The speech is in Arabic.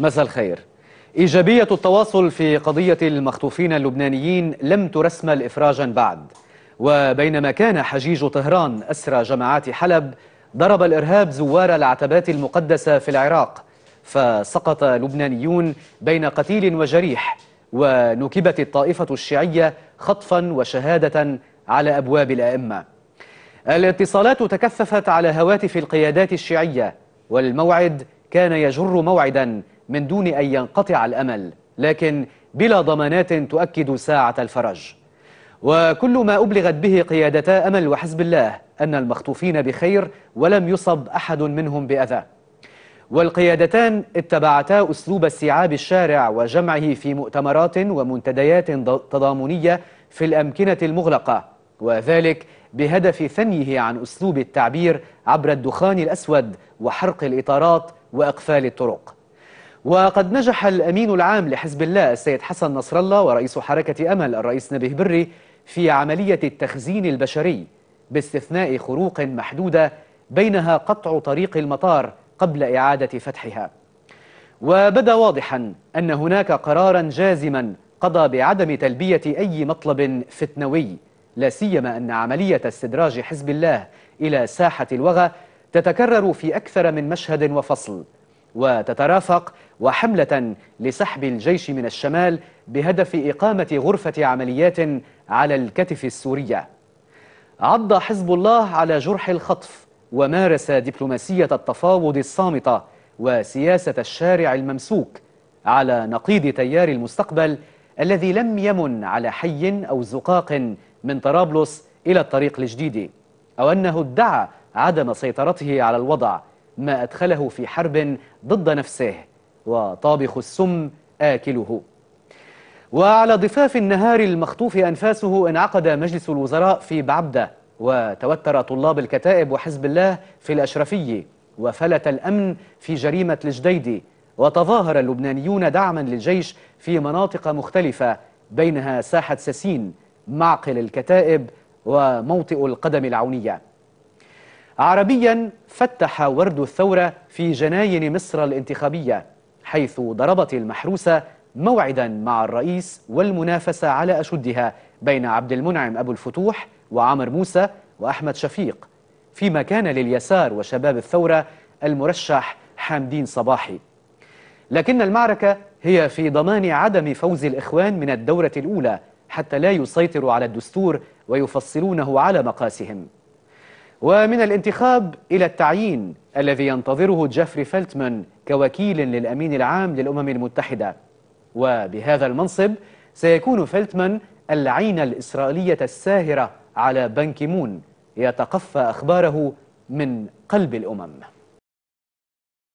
مساء الخير إيجابية التواصل في قضية المخطوفين اللبنانيين لم ترسمل إفراجا بعد وبينما كان حجيج طهران أسرى جماعات حلب ضرب الإرهاب زوار العتبات المقدسة في العراق فسقط لبنانيون بين قتيل وجريح ونكبت الطائفة الشيعية خطفا وشهادة على أبواب الأئمة الاتصالات تكثفت على هواتف القيادات الشيعية والموعد كان يجر موعدا من دون أن ينقطع الأمل لكن بلا ضمانات تؤكد ساعة الفرج وكل ما أبلغت به قيادتا أمل وحزب الله أن المخطوفين بخير ولم يصب أحد منهم بأذى والقيادتان اتبعتا أسلوب استيعاب الشارع وجمعه في مؤتمرات ومنتديات تضامنية في الأمكنة المغلقة وذلك بهدف ثنيه عن أسلوب التعبير عبر الدخان الأسود وحرق الإطارات وإقفال الطرق وقد نجح الأمين العام لحزب الله السيد حسن نصر الله ورئيس حركة أمل الرئيس نبيه بري في عملية التخزين البشري باستثناء خروق محدودة بينها قطع طريق المطار قبل إعادة فتحها وبدا واضحا أن هناك قرارا جازما قضى بعدم تلبية أي مطلب فتنوي لا سيما أن عملية استدراج حزب الله إلى ساحة الوغى تتكرر في أكثر من مشهد وفصل وتترافق وحملة لسحب الجيش من الشمال بهدف إقامة غرفة عمليات على الكتف السورية عض حزب الله على جرح الخطف ومارس دبلوماسية التفاوض الصامتة وسياسة الشارع الممسوك على نقيض تيار المستقبل الذي لم يمن على حي أو زقاق من طرابلس إلى الطريق الجديد أو أنه ادعى عدم سيطرته على الوضع ما أدخله في حرب ضد نفسه وطابخ السم آكله وعلى ضفاف النهار المخطوف أنفاسه انعقد مجلس الوزراء في بعبدة وتوتر طلاب الكتائب وحزب الله في الأشرفية وفلت الأمن في جريمة الجديدي وتظاهر اللبنانيون دعما للجيش في مناطق مختلفة بينها ساحة ساسين معقل الكتائب وموطئ القدم العونية عربيا فتح ورد الثورة في جناين مصر الانتخابية حيث ضربت المحروسة موعدا مع الرئيس والمنافسة على أشدها بين عبد المنعم أبو الفتوح وعمر موسى وأحمد شفيق فيما كان لليسار وشباب الثورة المرشح حامدين صباحي لكن المعركة هي في ضمان عدم فوز الإخوان من الدورة الأولى حتى لا يسيطروا على الدستور ويفصلونه على مقاسهم ومن الانتخاب إلى التعيين الذي ينتظره جيفري فلتمان كوكيل للأمين العام للأمم المتحدة وبهذا المنصب سيكون فلتمان العين الإسرائيلية الساهرة على بنك مون يتقفى أخباره من قلب الأمم